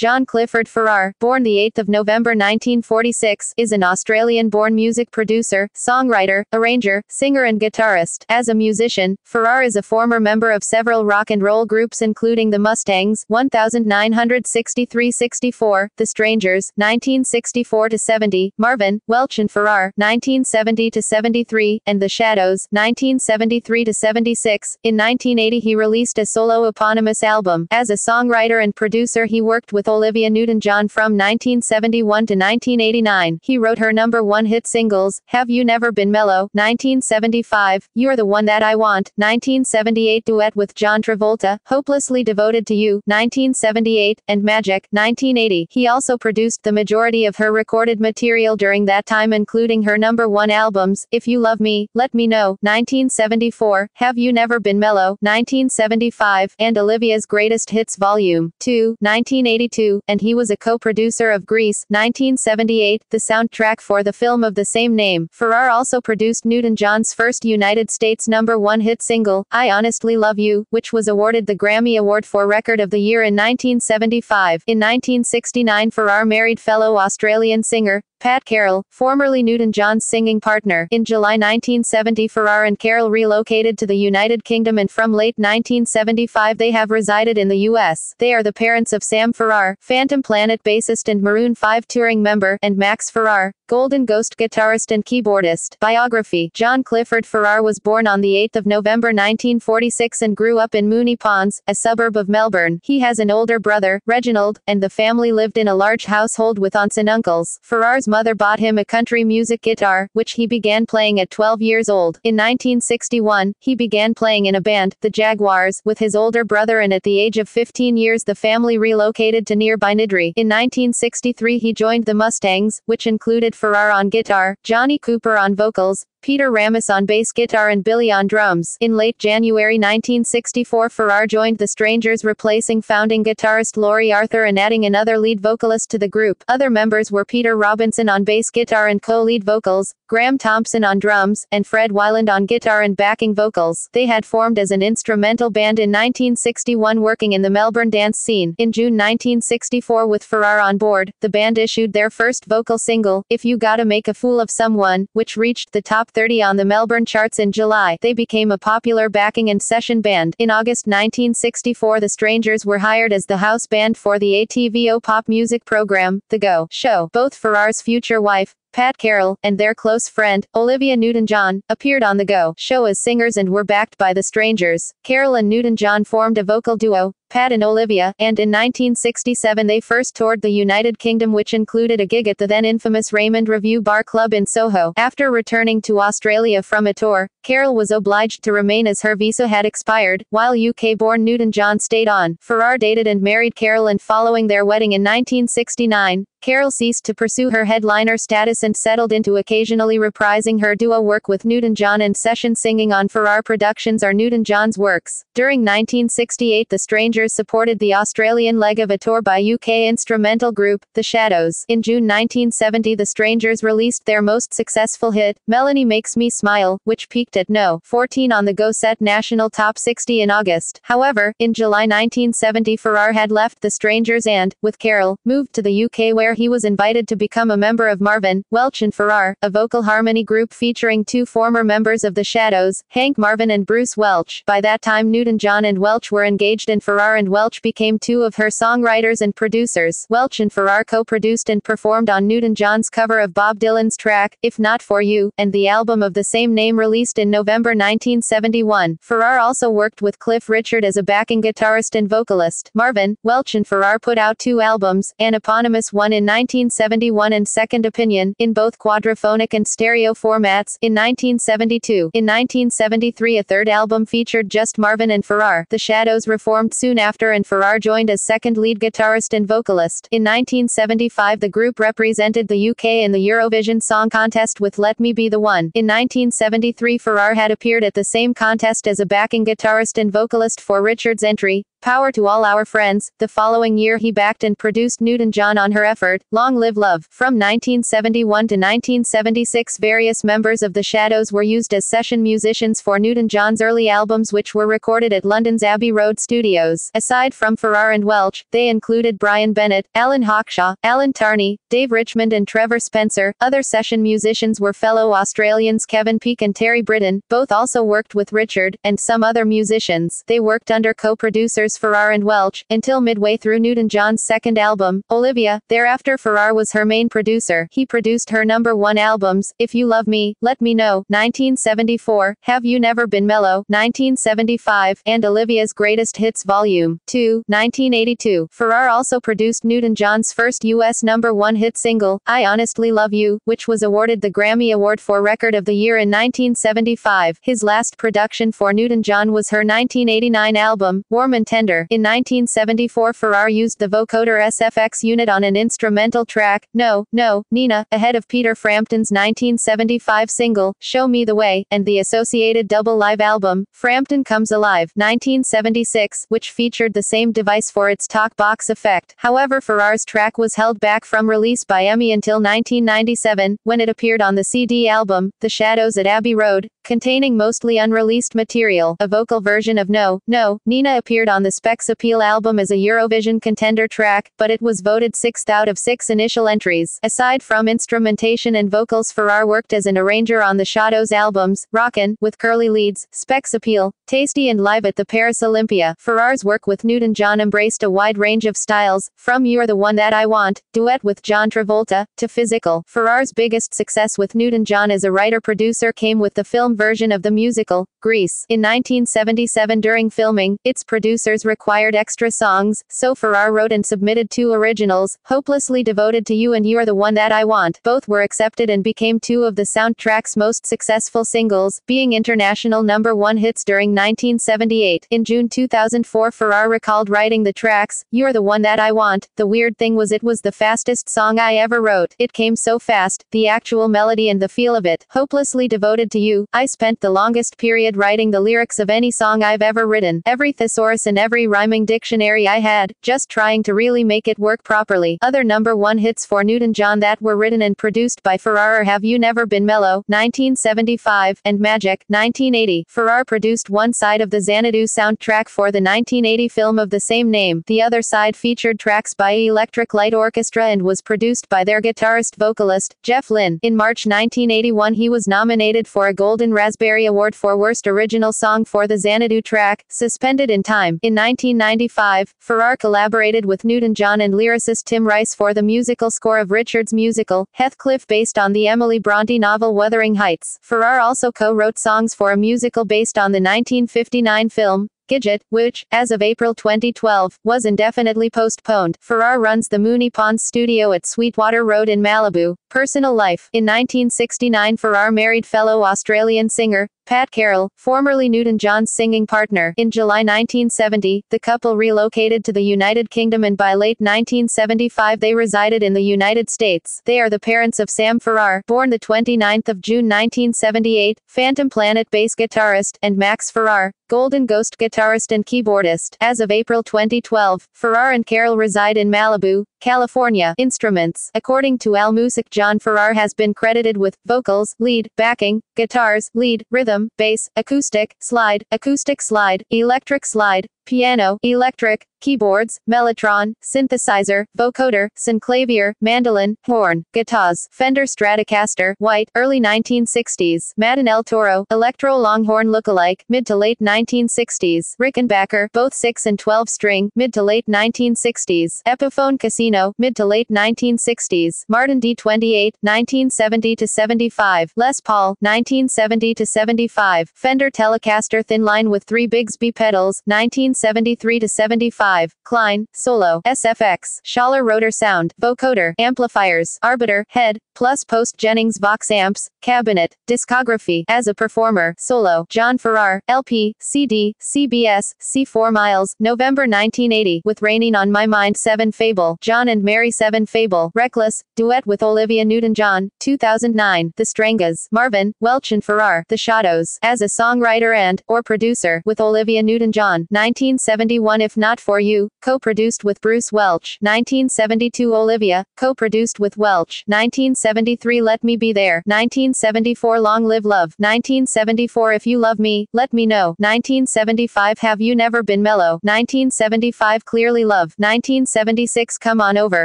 John Clifford Farrar, born 8 November 1946, is an Australian-born music producer, songwriter, arranger, singer and guitarist. As a musician, Farrar is a former member of several rock and roll groups including the Mustangs, 1963-64, The Strangers, 1964-70, Marvin, Welch and Farrar, 1970-73, and The Shadows, 1973-76. In 1980 he released a solo eponymous album. As a songwriter and producer he worked with Olivia Newton-John from 1971 to 1989. He wrote her number one hit singles, Have You Never Been Mellow, 1975, You're the One That I Want, 1978 duet with John Travolta, Hopelessly Devoted to You, 1978, and Magic, 1980. He also produced the majority of her recorded material during that time including her number one albums, If You Love Me, Let Me Know, 1974, Have You Never Been Mellow, 1975, and Olivia's Greatest Hits Volume 2, 1982. 1972, and he was a co-producer of Grease 1978, the soundtrack for the film of the same name. Farrar also produced Newton-John's first United States number one hit single, I Honestly Love You, which was awarded the Grammy Award for Record of the Year in 1975. In 1969 Farrar married fellow Australian singer, Pat Carroll, formerly Newton John's singing partner, in July 1970 Farrar and Carroll relocated to the United Kingdom and from late 1975 they have resided in the U.S. They are the parents of Sam Farrar, Phantom Planet bassist and Maroon 5 touring member, and Max Farrar, Golden Ghost guitarist and keyboardist. Biography John Clifford Farrar was born on 8 November 1946 and grew up in Mooney Ponds, a suburb of Melbourne. He has an older brother, Reginald, and the family lived in a large household with aunts and uncles. Farrar's mother bought him a country music guitar, which he began playing at 12 years old. In 1961, he began playing in a band, the Jaguars, with his older brother and at the age of 15 years the family relocated to nearby Nidri. In 1963 he joined the Mustangs, which included Farrar on guitar, Johnny Cooper on vocals, Peter Ramis on bass guitar and Billy on drums. In late January 1964 Farrar joined the Strangers replacing founding guitarist Laurie Arthur and adding another lead vocalist to the group. Other members were Peter Robinson on bass guitar and co-lead vocals, Graham Thompson on drums, and Fred Weiland on guitar and backing vocals. They had formed as an instrumental band in 1961 working in the Melbourne dance scene. In June 1964 with Farrar on board, the band issued their first vocal single, If You Gotta Make a Fool of Someone, which reached the top 30 on the Melbourne charts in July. They became a popular backing and session band. In August 1964, the Strangers were hired as the house band for the ATVO pop music program, The Go Show. Both Farrar's future wife, Pat Carroll, and their close friend, Olivia Newton-John, appeared on The Go Show as singers and were backed by The Strangers. Carroll and Newton-John formed a vocal duo, Pat and Olivia, and in 1967 they first toured the United Kingdom which included a gig at the then infamous Raymond Review Bar Club in Soho. After returning to Australia from a tour, Carol was obliged to remain as her visa had expired, while UK-born Newton John stayed on. Farrar dated and married Carol, and following their wedding in 1969, Carol ceased to pursue her headliner status and settled into occasionally reprising her duo work with Newton John and session singing on Farrar Productions or Newton John's works. During 1968 The Stranger supported the Australian leg of a tour by UK instrumental group, The Shadows. In June 1970 the Strangers released their most successful hit, Melanie Makes Me Smile, which peaked at no. 14 on the Go Set National Top 60 in August. However, in July 1970 Farrar had left The Strangers and, with Carol, moved to the UK where he was invited to become a member of Marvin, Welch and Farrar, a vocal harmony group featuring two former members of The Shadows, Hank Marvin and Bruce Welch. By that time Newton John and Welch were engaged in Farrar Farrar and Welch became two of her songwriters and producers. Welch and Farrar co-produced and performed on Newton-John's cover of Bob Dylan's track, If Not For You, and the album of the same name released in November 1971. Farrar also worked with Cliff Richard as a backing guitarist and vocalist. Marvin, Welch and Farrar put out two albums, an eponymous one in 1971 and Second Opinion, in both quadraphonic and stereo formats, in 1972. In 1973 a third album featured just Marvin and Farrar. The Shadows reformed soon after and Farrar joined as second lead guitarist and vocalist. In 1975 the group represented the UK in the Eurovision Song Contest with Let Me Be the One. In 1973 Farrar had appeared at the same contest as a backing guitarist and vocalist for Richard's entry, Power to all our friends. The following year he backed and produced Newton John on her effort, Long Live Love. From 1971 to 1976 various members of the Shadows were used as session musicians for Newton John's early albums which were recorded at London's Abbey Road studios. Aside from Farrar and Welch, they included Brian Bennett, Alan Hawkshaw, Alan Tarney, Dave Richmond and Trevor Spencer. Other session musicians were fellow Australians Kevin Peake and Terry Britton, both also worked with Richard, and some other musicians. They worked under co-producers as Farrar and Welch, until midway through Newton-John's second album, Olivia. Thereafter Farrar was her main producer. He produced her number one albums, If You Love Me, Let Me Know, 1974, Have You Never Been Mellow, 1975, and Olivia's Greatest Hits Volume 2, 1982. Farrar also produced Newton-John's first U.S. number one hit single, I Honestly Love You, which was awarded the Grammy Award for Record of the Year in 1975. His last production for Newton-John was her 1989 album, Warm and Tender in 1974 Farrar used the vocoder SFX unit on an instrumental track, No, No, Nina, ahead of Peter Frampton's 1975 single, Show Me the Way, and the associated double live album, Frampton Comes Alive 1976, which featured the same device for its talk box effect. However Farrar's track was held back from release by Emmy until 1997, when it appeared on the CD album, The Shadows at Abbey Road, Containing mostly unreleased material, a vocal version of No, No, Nina appeared on the Specs Appeal album as a Eurovision contender track, but it was voted sixth out of six initial entries. Aside from instrumentation and vocals Farrar worked as an arranger on the Shadows albums, Rockin', with Curly Leads, Specs Appeal, Tasty and Live at the Paris Olympia. Farrar's work with Newton John embraced a wide range of styles, from You're the One That I Want, duet with John Travolta, to Physical. Farrar's biggest success with Newton John as a writer-producer came with the film film version of the musical, Grease, in 1977 during filming, its producers required extra songs, so Farrar wrote and submitted two originals, Hopelessly Devoted to You and You're the One That I Want. Both were accepted and became two of the soundtrack's most successful singles, being international number one hits during 1978. In June 2004 Farrar recalled writing the tracks, You're the One That I Want, The Weird Thing Was It Was the fastest song I ever wrote, it came so fast, the actual melody and the feel of it, hopelessly devoted to you, I spent the longest period writing the lyrics of any song I've ever written, every thesaurus and every rhyming dictionary I had, just trying to really make it work properly. Other number one hits for Newton John that were written and produced by Farrar Have You Never Been Mellow, 1975, and Magic, 1980. Farrar produced one side of the Xanadu soundtrack for the 1980 film of the same name. The other side featured tracks by Electric Light Orchestra and was produced by their guitarist vocalist, Jeff Lynne. In March 1981 he was nominated for a Golden Raspberry Award for Worst Original Song for the Xanadu track, Suspended in Time. In 1995, Farrar collaborated with Newton John and lyricist Tim Rice for the musical score of Richard's musical, Heathcliff, based on the Emily Bronte novel Wuthering Heights. Farrar also co wrote songs for a musical based on the 1959 film, Gidget, which, as of April 2012, was indefinitely postponed. Farrar runs the Mooney Ponds studio at Sweetwater Road in Malibu. Personal life. In 1969 Farrar married fellow Australian singer, Pat Carroll, formerly Newton John's singing partner, in July 1970, the couple relocated to the United Kingdom and by late 1975 they resided in the United States. They are the parents of Sam Farrar, born the 29th of June 1978, Phantom Planet bass guitarist, and Max Farrar, Golden Ghost guitarist and keyboardist. As of April 2012, Farrar and Carroll reside in Malibu, California. Instruments According to Al Music, John Farrar has been credited with vocals, lead, backing, guitars, lead, rhythm, drum, bass, acoustic, slide, acoustic slide, electric slide, piano, electric, keyboards, mellotron, synthesizer, vocoder, synclavier, mandolin, horn, guitars, Fender Stratocaster, white, early 1960s, Madden El Toro, electro longhorn lookalike, mid to late 1960s, Rickenbacker, both 6 and 12 string, mid to late 1960s, Epiphone Casino, mid to late 1960s, Martin D28, 1970 to 75, Les Paul, 1970 to 75, Fender Telecaster thin line with 3 Bigsby pedals, 19 73 to 75, Klein, Solo, SFX, Schaller rotor sound, vocoder, amplifiers, arbiter, head, plus Post Jennings Vox Amps, Cabinet, Discography, as a performer, solo, John Farrar, LP, CD, CBS, C4 Miles, November 1980, with Raining on My Mind 7 Fable, John and Mary 7 Fable, Reckless, duet with Olivia Newton-John, 2009, The Strangas, Marvin, Welch and Farrar, The Shadows, as a songwriter and, or producer, with Olivia Newton-John, 1971 If Not For You, co-produced with Bruce Welch, 1972 Olivia, co-produced with Welch, 1970 1973 Let Me Be There, 1974 Long Live Love, 1974 If You Love Me, Let Me Know, 1975 Have You Never Been Mellow, 1975 Clearly Love, 1976 Come On Over,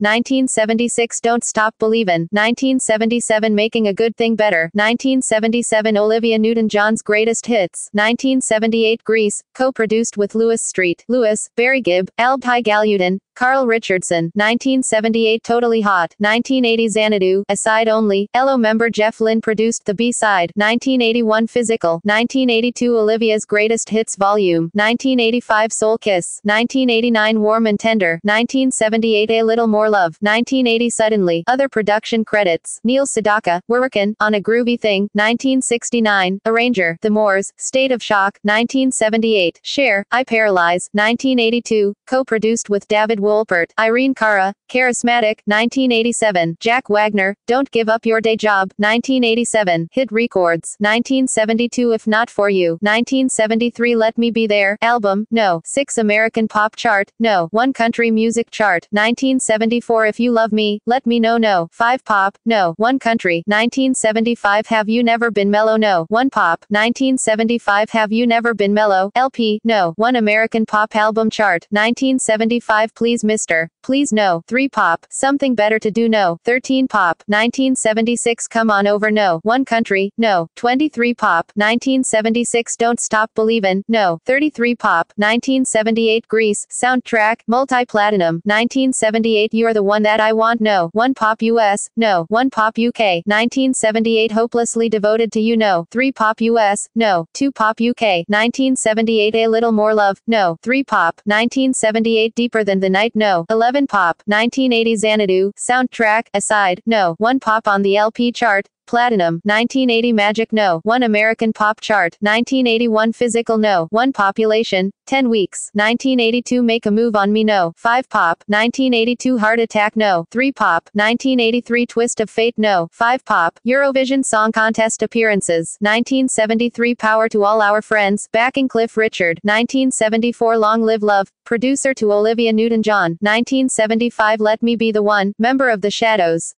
1976 Don't Stop Believin', 1977 Making a Good Thing Better, 1977 Olivia Newton-John's Greatest Hits, 1978 Grease, co-produced with Lewis Street, Lewis, Barry Gibb, Pi Galudin, Carl Richardson, 1978 Totally Hot, 1980 Xanadu, Aside Only, Ello member Jeff Lynn produced the B-side, 1981 Physical, 1982 Olivia's Greatest Hits Volume, 1985 Soul Kiss, 1989 Warm and Tender, 1978 A Little More Love, 1980 Suddenly, other production credits, Neil Sedaka, Workin, On a Groovy Thing, 1969, Arranger, The Moors, State of Shock, 1978, Share, I Paralyze, 1982, co-produced with David Wolpert, Irene Cara, Charismatic, 1987, Jack Wagner, Don't Give Up Your Day Job, 1987, Hit Records, 1972 If Not For You, 1973 Let Me Be There, Album, No, 6 American Pop Chart, No, 1 Country Music Chart, 1974 If You Love Me, Let Me Know No, 5 Pop, No, 1 Country, 1975 Have You Never Been Mellow No, 1 Pop, 1975 Have You Never Been Mellow, LP, No, 1 American Pop Album Chart, 1975 Please please mister, please no, 3 pop, something better to do no, 13 pop, 1976 come on over no, 1 country, no, 23 pop, 1976 don't stop believin', no, 33 pop, 1978 Greece, soundtrack, multi-platinum, 1978 you're the one that I want no, 1 pop US, no, 1 pop UK, 1978 hopelessly devoted to you no, 3 pop US, no, 2 pop UK, 1978 a little more love, no, 3 pop, 1978 deeper than the night no, 11 Pop, 1980 Xanadu, soundtrack, aside, No, 1 Pop on the LP chart, Platinum, 1980 Magic No, 1 American Pop Chart, 1981 Physical No, 1 Population, 10 Weeks, 1982 Make a Move on Me No, 5 Pop, 1982 Heart Attack No, 3 Pop, 1983 Twist of Fate No, 5 Pop, Eurovision Song Contest Appearances, 1973 Power to All Our Friends, backing Cliff Richard, 1974 Long Live Love, producer to Olivia Newton-John, 1975 Let Me Be the One, member of the Shadows.